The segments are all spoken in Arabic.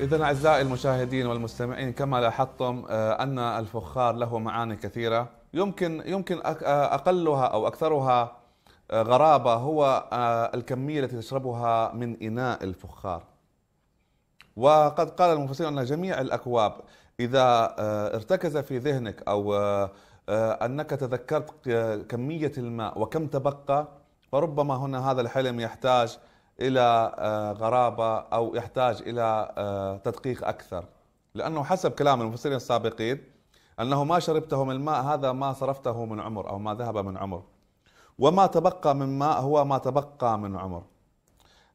إذا أعزائي المشاهدين والمستمعين كما لاحظتم آه، أن الفخار له معاني كثيرة يمكن يمكن آه، أقلها أو أكثرها آه، غرابة هو الكمية التي تشربها من إناء الفخار وقد قال المفسرون أن جميع الأكواب إذا ارتكز في ذهنك أو أنك تذكرت كمية الماء وكم تبقى فربما هنا هذا الحلم يحتاج الى آه، غرابه او يحتاج الى آه، تدقيق اكثر لانه حسب كلام المفسرين السابقين انه ما شربته من الماء هذا ما صرفته من عمر او ما ذهب من عمر وما تبقى من ماء هو ما تبقى من عمر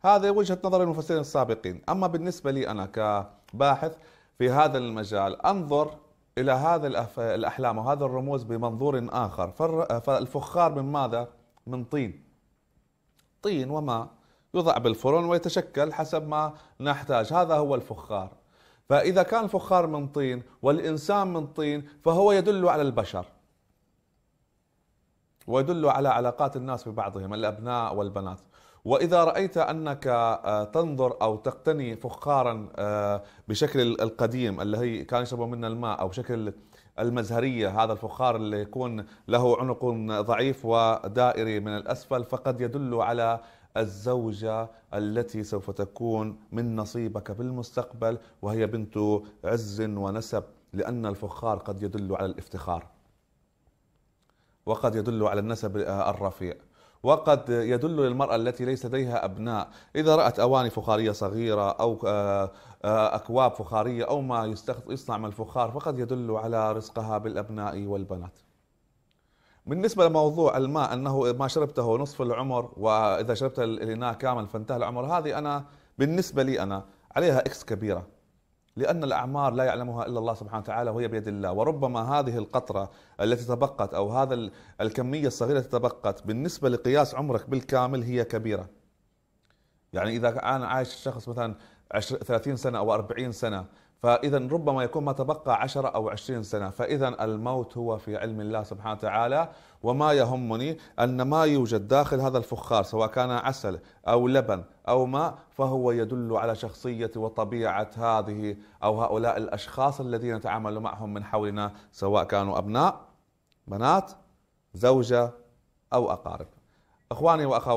هذا وجهه نظر المفسرين السابقين اما بالنسبه لي انا كباحث في هذا المجال انظر الى هذا الاحلام وهذا الرموز بمنظور اخر فالفخار من ماذا من طين طين وماء يوضع بالفرن ويتشكل حسب ما نحتاج هذا هو الفخار فإذا كان الفخار من طين والإنسان من طين فهو يدل على البشر ويدل على علاقات الناس ببعضهم الأبناء والبنات وإذا رأيت أنك آه، تنظر أو تقتني فخارا آه، بشكل القديم اللي هي كان يشربوا منه الماء أو شكل المزهرية هذا الفخار اللي يكون له عنق ضعيف ودائري من الأسفل فقد يدل على الزوجة التي سوف تكون من نصيبك بالمستقبل وهي بنت عز ونسب لأن الفخار قد يدل على الافتخار وقد يدل على النسب الرفيع وقد يدل للمرأة التي ليس لديها أبناء إذا رأت أواني فخارية صغيرة أو آه، آه، أكواب فخارية أو ما يصنع من الفخار فقد يدل على رزقها بالأبناء والبنات بالنسبة لموضوع الماء أنه ما شربته نصف العمر وإذا شربت الإناء كامل فانتهى العمر هذه أنا بالنسبة لي أنا عليها إكس كبيرة لأن الأعمار لا يعلمها إلا الله سبحانه وتعالى وهي بيد الله وربما هذه القطرة التي تبقت أو هذا الكمية الصغيرة التي تبقت بالنسبة لقياس عمرك بالكامل هي كبيرة يعني إذا أنا عايش شخص مثلا 30 سنة أو 40 سنة فإذا ربما يكون ما تبقى عشرة أو عشرين سنة فإذا الموت هو في علم الله سبحانه وتعالى وما يهمني أن ما يوجد داخل هذا الفخار سواء كان عسل أو لبن أو ماء فهو يدل على شخصية وطبيعة هذه أو هؤلاء الأشخاص الذين نتعامل معهم من حولنا سواء كانوا أبناء بنات زوجة أو أقارب إخواني وأخواتي